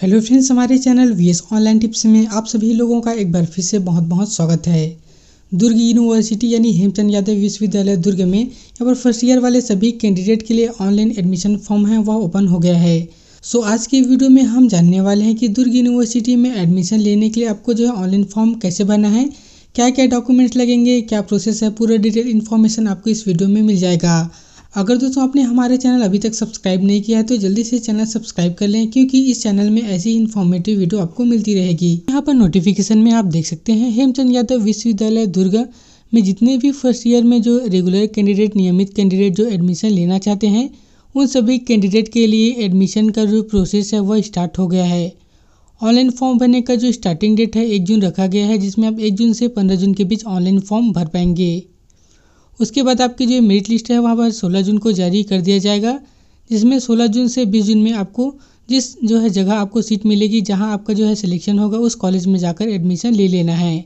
hello friends हमारे channel V S online tips में आप सभी लोगों का एक बार फिर से बहुत बहुत स्वागत है दुर्ग यूनिवर्सिटी यानी हेमचंद यादव विश्वविद्यालय दुर्ग में यहाँ पर फर्स्ट ईयर वाले सभी कैंडिडेट के लिए ऑनलाइन एडमिशन फॉर्म है वह ओपन हो गया है सो आज की वीडियो में हम जानने वाले हैं कि दुर्ग यूनिवर्सिटी में एडमिशन लेने के लिए आपको जो है ऑनलाइन फॉर्म कैसे भरना है क्या क्या डॉक्यूमेंट्स लगेंगे क्या प्रोसेस है पूरा डिटेल इन्फॉर्मेशन आपको इस वीडियो में मिल जाएगा अगर दोस्तों आपने हमारे चैनल अभी तक सब्सक्राइब नहीं किया है तो जल्दी से चैनल सब्सक्राइब कर लें क्योंकि इस चैनल में ऐसी इन्फॉर्मेटिव वीडियो आपको मिलती रहेगी यहाँ पर नोटिफिकेशन में आप देख सकते हैं हेमचंद यादव विश्वविद्यालय दुर्गा में जितने भी फर्स्ट ईयर में जो रेगुलर कैंडिडेट नियमित कैंडिडेट जो एडमिशन लेना चाहते हैं उन सभी कैंडिडेट के लिए एडमिशन का जो प्रोसेस है वह स्टार्ट हो गया है ऑनलाइन फॉर्म भरने का जो स्टार्टिंग डेट है एक जून रखा गया है जिसमें आप एक जून से पंद्रह जून के बीच ऑनलाइन फॉर्म भर पाएंगे उसके बाद आपकी जो मेरिट लिस्ट है वहाँ पर सोलह जून को जारी कर दिया जाएगा जिसमें सोलह जून से बीस जून में आपको जिस जो है जगह आपको सीट मिलेगी जहाँ आपका जो है सिलेक्शन होगा उस कॉलेज में जाकर एडमिशन ले लेना है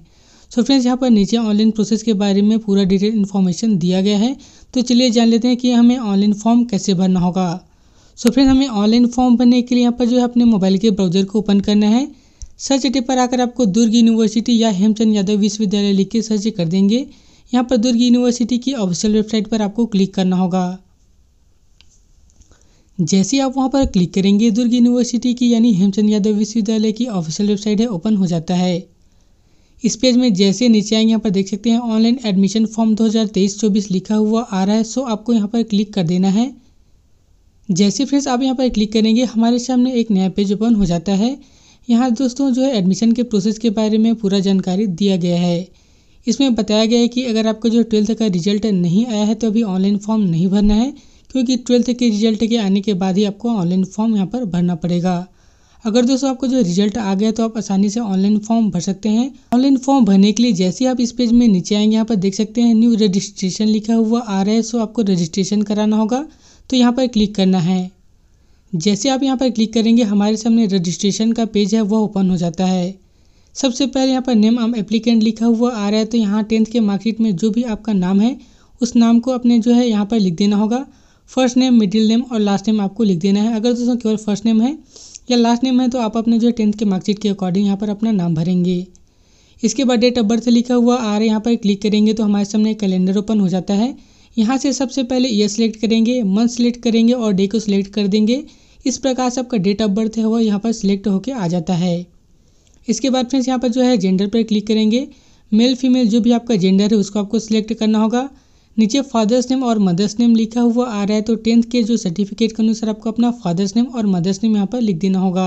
सो फ्रेंड्स यहाँ पर नीचे ऑनलाइन प्रोसेस के बारे में पूरा डिटेल इन्फॉर्मेशन दिया गया है तो चलिए जान लेते हैं कि हमें ऑनलाइन फॉर्म कैसे भरना होगा सो फ्रेंड्स हमें ऑनलाइन फॉर्म भरने के लिए यहाँ पर जो है अपने मोबाइल के ब्राउजर को ओपन करना है सर्च एटे पर आकर आपको दुर्ग यूनिवर्सिटी या हेमचंद यादव विश्वविद्यालय लिख के सर्च कर देंगे यहाँ पर दुर्ग यूनिवर्सिटी की ऑफिशियल वेबसाइट पर आपको क्लिक करना होगा जैसे आप वहाँ पर क्लिक करेंगे दुर्ग यूनिवर्सिटी की यानी हेमचंद यादव विश्वविद्यालय की ऑफिशियल वेबसाइट है ओपन हो जाता है इस पेज में जैसे नीचे आएंगे यहाँ पर देख सकते हैं ऑनलाइन एडमिशन फॉर्म 2023-24 लिखा हुआ आ रहा है सो आपको यहाँ पर क्लिक कर देना है जैसे फ्रेंड्स आप यहाँ पर क्लिक करेंगे हमारे सामने एक नया पेज ओपन हो जाता है यहाँ दोस्तों जो है एडमिशन के प्रोसेस के बारे में पूरा जानकारी दिया गया है इसमें बताया गया है कि अगर आपका जो ट्वेल्थ का रिजल्ट नहीं आया है तो अभी ऑनलाइन फॉर्म नहीं भरना है क्योंकि ट्वेल्थ के रिजल्ट के आने के बाद ही आपको ऑनलाइन फॉर्म यहाँ पर भरना पड़ेगा अगर दोस्तों आपको जो रिजल्ट आ गया तो आप आसानी से ऑनलाइन फॉर्म भर सकते हैं ऑनलाइन फॉर्म भरने के लिए जैसे ही आप इस पेज में नीचे आएंगे यहाँ पर देख सकते हैं न्यू रजिस्ट्रेशन लिखा हुआ आ रहा है सो आपको रजिस्ट्रेशन कराना होगा तो यहाँ पर क्लिक करना है जैसे आप यहाँ पर क्लिक करेंगे हमारे सामने रजिस्ट्रेशन का पेज है वह ओपन हो जाता है सबसे पहले यहाँ पर नेम आम एप्लीकेंट लिखा हुआ आ रहा है तो यहाँ टेंथ के मार्कशीट में जो भी आपका नाम है उस नाम को अपने जो है यहाँ पर लिख देना होगा फर्स्ट नेम मिडिल नेम और लास्ट नेम आपको लिख देना है अगर दोस्तों केवल फर्स्ट नेम है या लास्ट नेम है तो आप अपने जो है टेंथ के मार्कशीट के अकॉर्डिंग यहाँ पर अपना नाम भरेंगे इसके बाद डेट ऑफ बर्थ लिखा हुआ आ रहा है यहाँ पर क्लिक करेंगे तो हमारे सामने कैलेंडर ओपन हो जाता है यहाँ से सबसे पहले ईयर सिलेक्ट करेंगे मंथ सिलेक्ट करेंगे और डे को सिलेक्ट कर देंगे इस प्रकार से आपका डेट ऑफ बर्थ है वो यहाँ पर सिलेक्ट होकर आ जाता है इसके बाद फ्रेंड्स यहाँ पर जो है जेंडर पर क्लिक करेंगे मेल फीमेल जो भी आपका जेंडर है उसको आपको सिलेक्ट करना होगा नीचे फादर्स नेम और मदर्स नेम लिखा हुआ आ रहा है तो टेंथ के जो सर्टिफिकेट के अनुसार आपको अपना फादर्स नेम और मदर्स नेम यहाँ पर लिख देना होगा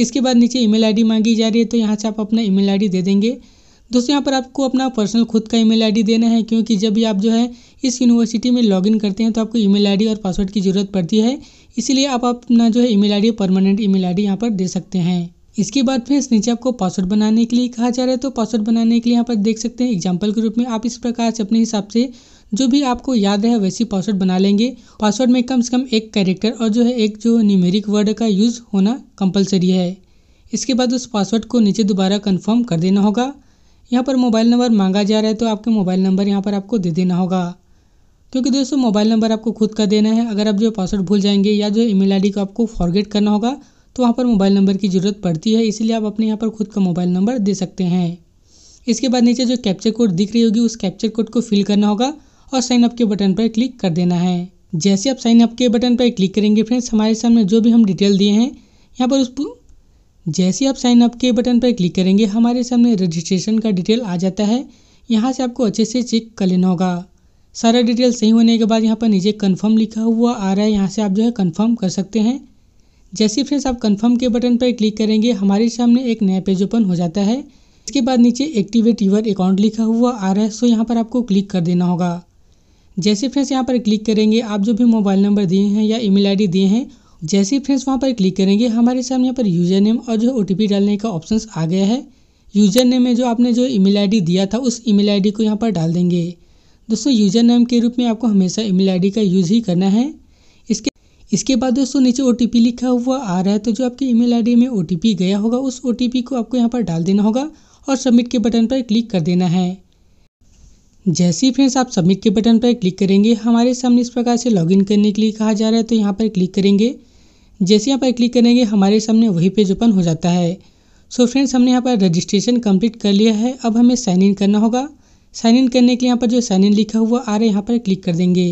इसके बाद नीचे ईमेल आईडी मांगी जा रही है तो यहाँ से आप अपना ईमेल आईडी दे देंगे दोस्तों यहाँ पर आपको अपना पर्सनल खुद का ईमेल आईडी देना है क्योंकि जब भी आप जो है इस यूनिवर्सिटी में लॉगिन करते हैं तो आपको ईमेल आईडी और पासवर्ड की ज़रूरत पड़ती है इसीलिए आप अपना जो है email ID permanent email ID यहाँ पर दे सकते हैं इसके बाद फ्रेंड्स नीचे आपको पासवर्ड बनाने के लिए कहा जा रहा है तो पासवर्ड बनाने के लिए यहाँ पर देख सकते हैं एग्जाम्पल के रूप में आप इस प्रकार से अपने हिसाब से जो भी आपको याद है वैसी पासवर्ड बना लेंगे पासवर्ड में कम से कम एक कैरेक्टर और जो है एक जो न्यूमेरिक वर्ड का यूज़ होना कंपलसरी है इसके बाद उस पासवर्ड को नीचे दोबारा कन्फर्म कर देना होगा यहाँ पर मोबाइल नंबर मांगा जा रहा है तो आपके मोबाइल नंबर यहाँ पर आपको दे देना होगा क्योंकि दोस्तों मोबाइल नंबर आपको खुद का देना है अगर आप जो पासवर्ड भूल जाएंगे या जो ईमेल आईडी को आपको फॉरगेट करना होगा तो वहाँ पर मोबाइल नंबर की ज़रूरत पड़ती है इसीलिए आप अपने यहाँ पर खुद का मोबाइल नंबर दे सकते हैं इसके बाद नीचे जो कैप्चर कोड दिख रही होगी उस कैप्चर कोड को फिल करना होगा और साइन अप के बटन पर क्लिक कर देना है जैसे आप साइन अप के बटन पर क्लिक करेंगे फ्रेंड्स हमारे सामने जो भी हम डिटेल दिए हैं यहाँ पर उस जैसे आप साइन अप के बटन पर क्लिक करेंगे हमारे सामने रजिस्ट्रेशन का डिटेल आ जाता है यहाँ से आपको अच्छे से चेक कर लेना होगा सारा डिटेल सही होने के बाद यहाँ पर नीचे कन्फर्म लिखा हुआ आ रहा है यहाँ से आप जो है कन्फर्म कर सकते हैं जैसे फ्रेंड्स आप कंफर्म के बटन पर क्लिक करेंगे हमारे सामने एक नया पेज ओपन हो जाता है इसके बाद नीचे एक्टिवेट यूवर अकाउंट लिखा हुआ आ रहा है सो यहाँ पर आपको क्लिक कर देना होगा जैसे फ्रेंड्स यहाँ पर क्लिक करेंगे आप जो भी मोबाइल नंबर दिए हैं या ईमेल आईडी दिए हैं जैसे फ्रेंड्स वहाँ पर क्लिक करेंगे हमारे सामने यहाँ पर यूज़र नेम और जो है डालने का ऑप्शन आ गया है यूज़र नेम में जो आपने जो ईमेल आईडी दिया था उस ईमेल आईडी को यहाँ पर डाल देंगे दोस्तों यूज़र नेम के रूप में आपको हमेशा ईमेल आईडी का यूज़ ही करना है इसके बाद दोस्तों नीचे ओ लिखा हुआ आ रहा है तो जो आपकी ईमेल आईडी में ओ गया होगा उस ओ को आपको यहाँ पर डाल देना होगा और सबमिट के बटन पर क्लिक कर देना है जैसे ही फ्रेंड्स आप सबमिट के बटन पर क्लिक करेंगे हमारे सामने इस प्रकार से लॉगिन करने के लिए कहा जा रहा है तो यहाँ पर क्लिक करेंगे जैसे यहाँ पर क्लिक करेंगे हमारे सामने वही पेज ओपन हो जाता है सो so फ्रेंड्स हमने यहाँ पर रजिस्ट्रेशन कंप्लीट कर लिया है अब हमें साइन इन करना होगा साइन इन करने के लिए यहाँ पर जो साइन इन लिखा हुआ आ रहा है यहाँ पर क्लिक कर देंगे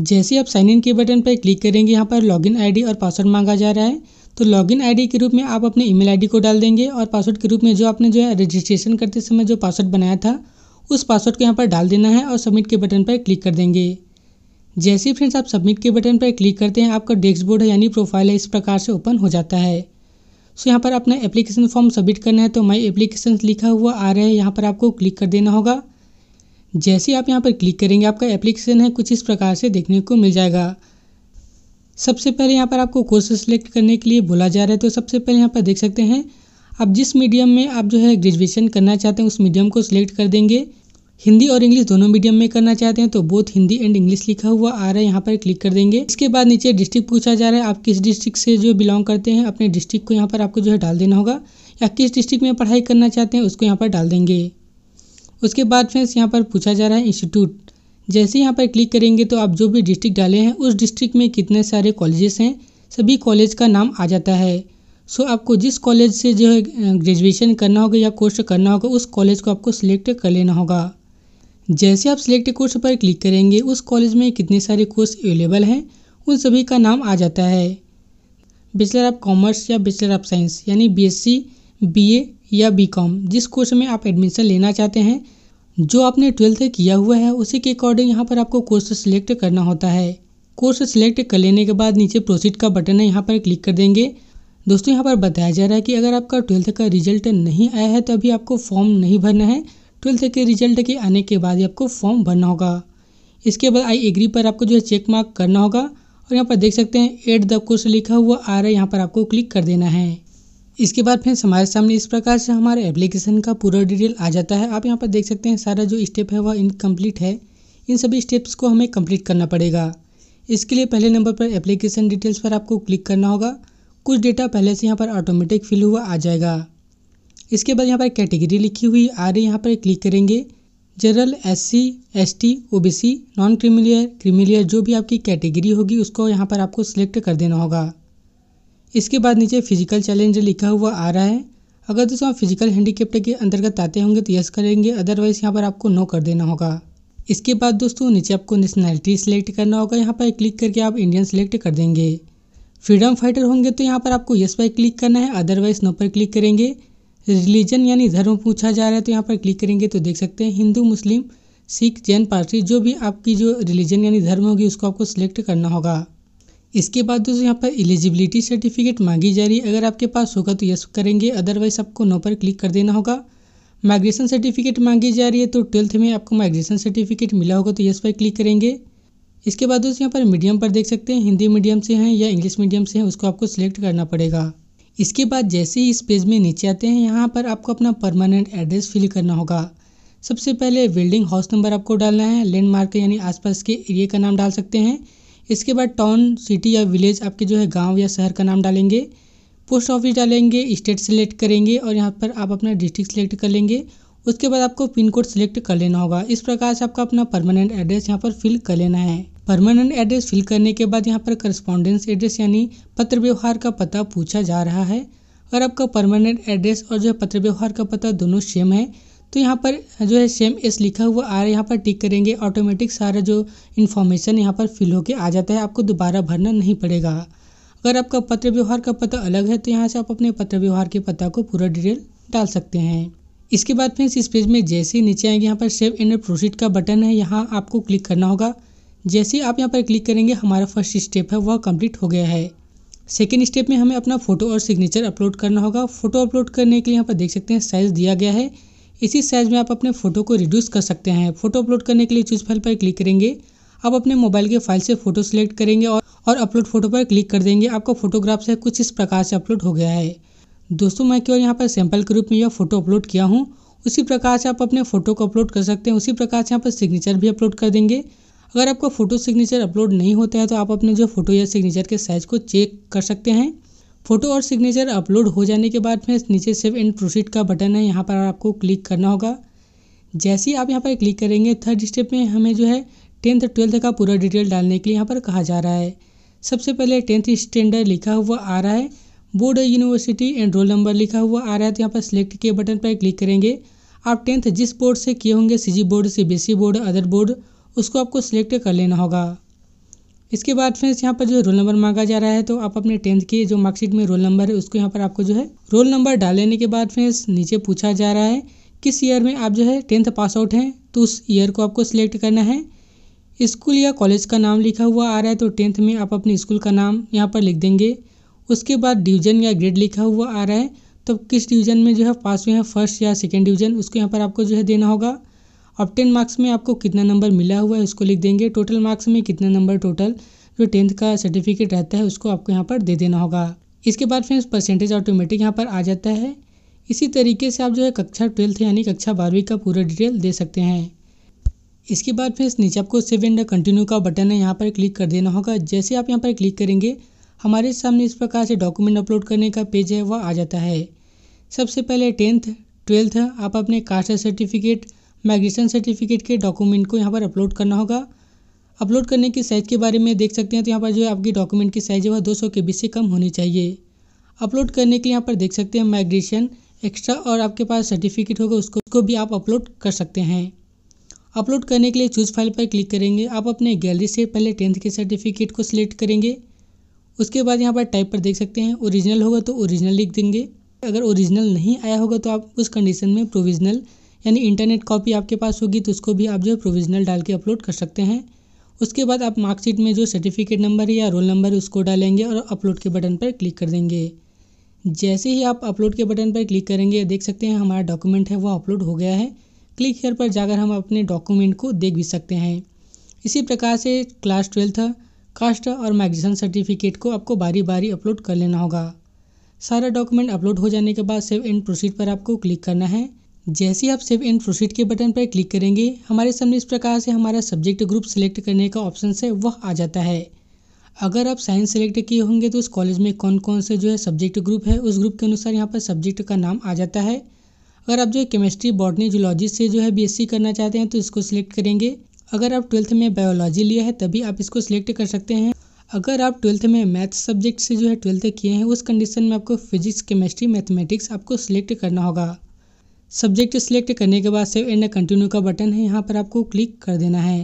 जैसे आप साइन इन के बटन पर क्लिक करेंगे यहाँ पर लॉगिन आईडी और पासवर्ड मांगा जा रहा है तो लॉगिन आईडी के रूप में आप अपने ईमेल आईडी को डाल देंगे और पासवर्ड के रूप में जो आपने जो है रजिस्ट्रेशन करते समय जो पासवर्ड बनाया था उस पासवर्ड को यहाँ पर डाल देना है और सबमिट के बटन पर क्लिक कर देंगे जैसे फ्रेंड्स आप सबमिट के बटन पर क्लिक करते हैं आपका डैशबोर्ड है यानी प्रोफाइल है इस प्रकार से ओपन हो जाता है सो यहाँ पर अपना एप्लीकेशन फॉर्म सबमिट करना है तो माई एप्लीकेशन लिखा हुआ आ रहा है यहाँ पर आपको क्लिक कर देना होगा जैसे आप यहाँ पर क्लिक करेंगे आपका एप्लीकेशन है कुछ इस प्रकार से देखने को मिल जाएगा सबसे पहले यहाँ पर आपको कोर्स सेलेक्ट करने के लिए बोला जा रहा है तो सबसे पहले यहाँ पर देख सकते हैं आप जिस मीडियम में आप जो है ग्रेजुएशन करना चाहते हैं उस मीडियम को सिलेक्ट कर देंगे हिंदी और इंग्लिश दोनों मीडियम में करना चाहते हैं तो बोथ हिंदी एंड इंग्लिश लिखा हुआ आ रहा है यहाँ पर क्लिक कर देंगे इसके बाद नीचे डिस्ट्रिक्ट पूछा जा रहा है आप किस डिस्ट्रिक्ट से जो बिलोंग करते हैं अपने डिस्ट्रिक्ट को यहाँ पर आपको जो है डाल देना होगा या किस डिस्ट्रिक्ट में पढ़ाई करना चाहते हैं उसको यहाँ पर डाल देंगे उसके बाद फ्रेंड्स यहाँ पर पूछा जा रहा है इंस्टीट्यूट जैसे यहाँ पर क्लिक करेंगे तो आप जो भी डिस्ट्रिक्ट डाले हैं उस डिस्ट्रिक्ट में कितने सारे कॉलेजेस हैं सभी कॉलेज का नाम आ जाता है सो so, आपको जिस कॉलेज से जो है ग्रेजुएशन करना होगा या कोर्स करना होगा उस कॉलेज को आपको सिलेक्ट कर लेना होगा जैसे आप सिलेक्ट कोर्स पर क्लिक करेंगे उस कॉलेज में कितने सारे कोर्स अवेलेबल हैं उन सभी का नाम आ जाता है बैचलर ऑफ कॉमर्स या बैचलर ऑफ साइंस यानी बीएससी, बीए या बी कॉम जिस कोर्स में आप एडमिशन लेना चाहते हैं जो आपने ट्वेल्थ किया हुआ है उसी के अकॉर्डिंग यहाँ पर आपको कोर्स सिलेक्ट करना होता है कोर्स सिलेक्ट कर लेने के बाद नीचे प्रोसीड का बटन है यहाँ पर क्लिक कर देंगे दोस्तों यहाँ पर बताया जा रहा है कि अगर आपका ट्वेल्थ का रिजल्ट नहीं आया है तो अभी आपको फॉर्म नहीं भरना है ट्वेल्थ के रिजल्ट के आने के बाद ही आपको फॉर्म भरना होगा इसके बाद आई एग्री पर आपको जो है चेक मार्क करना होगा और यहाँ पर देख सकते हैं एट द कोर्स लिखा हुआ आ रहा है यहाँ पर आपको क्लिक कर देना है इसके बाद फिर हमारे सामने इस प्रकार से हमारे एप्लीकेशन का पूरा डिटेल आ जाता है आप यहाँ पर देख सकते हैं सारा जो स्टेप है वह इनकम्प्लीट है इन सभी स्टेप्स को हमें कम्प्लीट करना पड़ेगा इसके लिए पहले नंबर पर एप्लीकेशन डिटेल्स पर आपको क्लिक करना होगा कुछ डेटा पहले से यहाँ पर ऑटोमेटिक फिल हुआ आ जाएगा इसके बाद यहाँ पर कैटेगरी लिखी हुई आ रही यहाँ पर क्लिक करेंगे general S C S T O B C non creamy layer creamy layer जो भी आपकी कैटेगरी होगी उसको यहाँ पर आपको सिलेक्ट कर देना होगा इसके बाद नीचे फिजिकल चैलेंज लिखा हुआ आ रहा है अगर दोस्तों आप फिजिकल हैंडीकेप्ट के अंतर्गत आते होंगे तो यस करेंगे अदरवाइज यहाँ पर आपको नो कर देना होगा इसके बाद दोस्तों नीचे आपको नेशनैलिटी सिलेक्ट करना होगा यहाँ पर क्लिक करके आप इंडियन सेलेक्ट कर देंगे फ्रीडम फाइटर होंगे तो यहाँ पर आपको यस पर क्लिक करना है अदरवाइज नो पर क्लिक करेंगे रिलीजन यानी धर्म पूछा जा रहा है तो यहाँ पर क्लिक करेंगे तो देख सकते हैं हिंदू मुस्लिम सिख जैन पार्टी जो भी आपकी जो रिलीजन यानी धर्म होगी उसको आपको सिलेक्ट करना होगा इसके बाद दोस्तों यहाँ पर एलिजिबिलिटी सर्टिफिकेट मांगी जा रही है अगर आपके पास होगा तो यस करेंगे अदरवाइज आपको नो पर क्लिक कर देना होगा माइग्रेशन सर्टिफिकेट मांगी जा रही है तो ट्वेल्थ में आपको माइग्रेशन सर्टिफिकेट मिला होगा तो यस पर क्लिक करेंगे इसके बाद दोस्तों यहाँ पर मीडियम पर देख सकते हैं हिंदी मीडियम से हैं या इंग्लिश मीडियम से हैं उसको आपको सिलेक्ट करना पड़ेगा इसके बाद जैसे ही इस पेज में नीचे आते हैं यहाँ पर आपको अपना परमानेंट एड्रेस फिल करना होगा सबसे पहले बिल्डिंग हाउस नंबर आपको डालना है लैंडमार्क यानी आसपास के एरिया का नाम डाल सकते हैं इसके बाद टाउन सिटी या विलेज आपके जो है गांव या शहर का नाम डालेंगे पोस्ट ऑफिस डालेंगे स्टेट सेलेक्ट करेंगे और यहाँ पर आप अपना डिस्ट्रिक्ट सेलेक्ट कर लेंगे उसके बाद आपको पिन कोड सेलेक्ट कर लेना होगा इस प्रकार से आपका अपना परमानेंट एड्रेस यहाँ पर फिल कर लेना है परमानेंट एड्रेस फिल करने के बाद यहाँ पर करस्पॉन्डेंस एड्रेस यानी पत्र व्यवहार का पता पूछा जा रहा है अगर आपका परमानेंट एड्रेस और जो है पत्र व्यवहार का पता दोनों सेम है तो यहाँ पर जो है सेम एस लिखा हुआ आ रहा है यहाँ पर टिक करेंगे ऑटोमेटिक सारा जो इन्फॉर्मेशन यहाँ पर फिल होके आ जाता है आपको दोबारा भरना नहीं पड़ेगा अगर आपका पत्र व्यवहार का पता अलग है तो यहाँ से आप अपने पत्र व्यवहार के पता को पूरा डिटेल डाल सकते हैं इसके बाद फ्रेंड्स इस पेज में जैसे ही नीचे आएंगे यहाँ पर सेव एंड प्रोसीड का बटन है यहाँ आपको क्लिक करना होगा जैसे ही आप यहाँ पर क्लिक करेंगे हमारा फर्स्ट स्टेप है वह कंप्लीट हो गया है सेकेंड स्टेप में हमें अपना फ़ोटो और सिग्नेचर अपलोड करना होगा फ़ोटो अपलोड करने के लिए यहाँ पर देख सकते हैं साइज़ दिया गया है इसी साइज़ में आप अपने फ़ोटो को रिड्यूस कर सकते हैं फ़ोटो अपलोड करने के लिए चूज फाइल पर क्लिक करेंगे आप अपने मोबाइल के फाइल से फ़ोटो सेलेक्ट करेंगे और और अपलोड फ़ोटो पर क्लिक कर देंगे आपका फ़ोटोग्राफ से कुछ इस प्रकार से अपलोड हो गया है दोस्तों मैं केवल यहाँ पर सैंपल के रूप में यह फ़ोटो अपलोड किया हूँ उसी प्रकार से आप अपने फ़ोटो को अपलोड कर सकते हैं उसी प्रकार से यहाँ पर सिग्नेचर भी अपलोड कर देंगे अगर आपका फ़ोटो सिग्नेचर अपलोड नहीं होता है तो आप अपने जो फ़ोटो या सिग्नेचर के साइज़ को चेक कर सकते हैं फोटो और सिग्नेचर अपलोड हो जाने के बाद फ्रेंड्स नीचे सेव एंड प्रोसीड का बटन है यहाँ पर आपको क्लिक करना होगा जैसे ही आप यहाँ पर क्लिक करेंगे थर्ड स्टेप में हमें जो है टेंथ ट्वेल्थ का पूरा डिटेल डालने के लिए यहाँ पर कहा जा रहा है सबसे पहले टेंथ स्टैंडर्ड लिखा हुआ आ रहा है board university and roll number लिखा हुआ आ रहा है तो यहाँ पर सिलेक्ट के बटन पर क्लिक करेंगे आप टेंथ जिस बोर्ड से किए होंगे CG board CBSE board other board उसको आपको सिलेक्ट कर लेना होगा इसके बाद फ्रेंड्स यहाँ पर जो रोल नंबर मांगा जा रहा है तो आप अपने टेंथ के जो मार्कशीट में रोल नंबर है उसको यहाँ पर आपको जो है रोल नंबर डाल लेने के बाद फ्रेंड्स नीचे पूछा जा रहा है किस ईयर में आप जो है टेंथ पास आउट हैं तो उस ईयर को आपको सिलेक्ट करना है स्कूल या कॉलेज का नाम लिखा हुआ आ रहा है तो टेंथ में आप अपने स्कूल का नाम यहाँ पर लिख देंगे उसके बाद डिवीजन या ग्रेड लिखा हुआ आ रहा है तो किस डिवीजन में जो है पास हुए हैं फर्स्ट या सेकेंड डिवीजन उसको यहाँ पर आपको जो है देना होगा अब टेन मार्क्स में आपको कितना नंबर मिला हुआ है उसको लिख देंगे टोटल मार्क्स में कितना नंबर टोटल जो टेंथ का सर्टिफिकेट रहता है उसको आपको यहाँ पर दे देना होगा इसके बाद फ्रेंड्स परसेंटेज ऑटोमेटिक यहाँ पर आ जाता है इसी तरीके से आप जो है कक्षा ट्वेल्थ यानी कक्षा बारहवीं का पूरा डिटेल दे सकते हैं इसके बाद फ्रेंड्स नीचे आपको सेव एंड कंटिन्यू का बटन है यहाँ पर क्लिक कर देना होगा जैसे आप यहाँ पर क्लिक करेंगे हमारे सामने इस प्रकार से डॉक्यूमेंट अपलोड करने का पेज है वह आ जाता है सबसे पहले टेंथ ट्वेल्थ आप अपने कास्ट सर्टिफिकेट माइग्रेशन सर्टिफिकेट के डॉक्यूमेंट को यहाँ पर अपलोड करना होगा अपलोड करने की साइज़ के बारे में देख सकते हैं तो यहाँ पर जो है आपकी डॉक्यूमेंट की साइज़ है वह दो सौ के बीच से कम होनी चाहिए अपलोड करने के लिए यहाँ पर देख सकते हैं माइग्रेशन एक्स्ट्रा और आपके पास सर्टिफिकेट होगा उसको उसको भी आप अपलोड कर सकते हैं अपलोड करने के लिए चूज़ फाइल पर क्लिक करेंगे आप अपने गैलरी से पहले टेंथ के सर्टिफिकेट को सिलेक्ट करेंगे उसके बाद यहाँ पर टाइप पर देख सकते हैं ओरिजिनल होगा तो ओरिजिनल लिख देंगे अगर ओरिजिनल नहीं आया होगा तो आप उस कंडीशन में प्रोविजनल यानी इंटरनेट कॉपी आपके पास होगी तो उसको भी आप जो है प्रोविजनल डाल के अपलोड कर सकते हैं उसके बाद आप मार्कशीट में जो सर्टिफिकेट नंबर है या रोल नंबर है उसको डालेंगे और अपलोड के बटन पर क्लिक कर देंगे जैसे ही आप अपलोड के बटन पर क्लिक करेंगे देख सकते हैं हमारा डॉक्यूमेंट है वो अपलोड हो गया है क्लिक हेयर पर जाकर हम अपने डॉक्यूमेंट को देख भी सकते हैं इसी प्रकार से क्लास ट्वेल्थ कास्ट और मैग्जीसन सर्टिफिकेट को आपको बारी बारी अपलोड कर लेना होगा सारा डॉक्यूमेंट अपलोड हो जाने के बाद सेव एंड प्रोसीड पर आपको क्लिक करना है जैसे आप सेव एंड प्रोसीड के बटन पर क्लिक करेंगे हमारे सामने इस प्रकार से हमारा सब्जेक्ट ग्रुप सेलेक्ट करने का ऑप्शन है वह आ जाता है अगर आप साइंस सेलेक्ट किए होंगे तो इस कॉलेज में कौन कौन से जो है सब्जेक्ट ग्रुप है उस ग्रुप के अनुसार यहाँ पर सब्जेक्ट का नाम आ जाता है अगर आप जो है केमिस्ट्री बॉटनी जूलॉजी से जो है बीएससी करना चाहते हैं तो इसको सिलेक्ट करेंगे अगर आप ट्वेल्थ में बायोलॉजी लिया है तभी आप इसको सिलेक्ट कर सकते हैं अगर आप ट्वेल्थ में मैथ्स सब्जेक्ट से जो है ट्वेल्थ किए हैं उस कंडीशन में आपको फिजिक्स केमिस्ट्री मैथमेटिक्स आपको सिलेक्ट करना होगा सब्जेक्ट सिलेक्ट करने के बाद सेव एंड कंटिन्यू का बटन है यहाँ पर आपको क्लिक कर देना है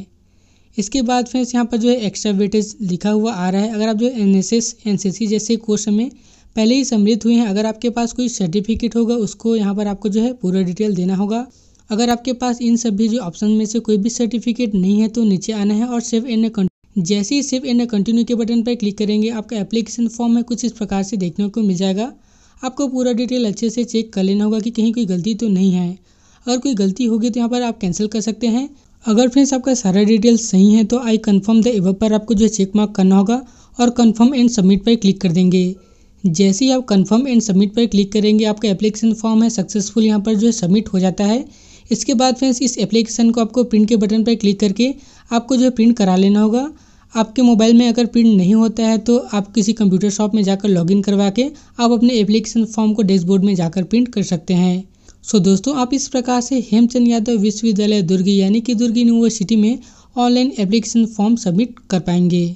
इसके बाद फ्रेंड्स यहाँ पर जो है एक्स्ट्रा वेटेज लिखा हुआ आ रहा है अगर आप जो N S S N C C जैसे कोर्स में पहले ही सम्मिलित हुए हैं अगर आपके पास कोई सर्टिफिकेट होगा उसको यहाँ पर आपको जो है पूरा डिटेल देना होगा अगर आपके पास इन सभी जो ऑप्शन में से कोई भी सर्टिफिकेट नहीं है तो नीचे आना है और सेव एंड कंटिन्यू जैसे ही सेव एंड कंटिन्यू के बटन पर क्लिक करेंगे आपका एप्लीकेशन फॉर्म में कुछ इस प्रकार से देखने को मिल जाएगा आपको पूरा डिटेल अच्छे से चेक कर लेना होगा कि कहीं कोई गलती तो नहीं है अगर कोई गलती होगी तो यहाँ पर आप कैंसिल कर सकते हैं अगर फ्रेंड्स आपका सारा डिटेल सही है तो आई कन्फर्म द एवर पर आपको जो है चेक मार्क करना होगा और कन्फर्म एंड सबमिट पर क्लिक कर देंगे जैसे ही आप कन्फर्म एंड सबमिट पर क्लिक करेंगे आपका एप्लीकेशन फॉर्म है सक्सेसफुल यहाँ पर जो है सबमिट हो जाता है इसके बाद फ्रेंड्स इस एप्लीकेशन को आपको प्रिंट के बटन पर क्लिक करके आपको जो है प्रिंट करा लेना होगा आपके मोबाइल में अगर प्रिंट नहीं होता है तो आप किसी कंप्यूटर शॉप में जाकर लॉगिन करवा के आप अपने एप्लीकेशन फॉर्म को डैशबोर्ड में जाकर प्रिंट कर सकते हैं सो so, दोस्तों आप इस प्रकार से हेमचंद यादव विश्वविद्यालय दुर्ग यानी कि दुर्ग यूनिवर्सिटी में ऑनलाइन एप्लीकेशन फॉर्म सबमिट कर पाएंगे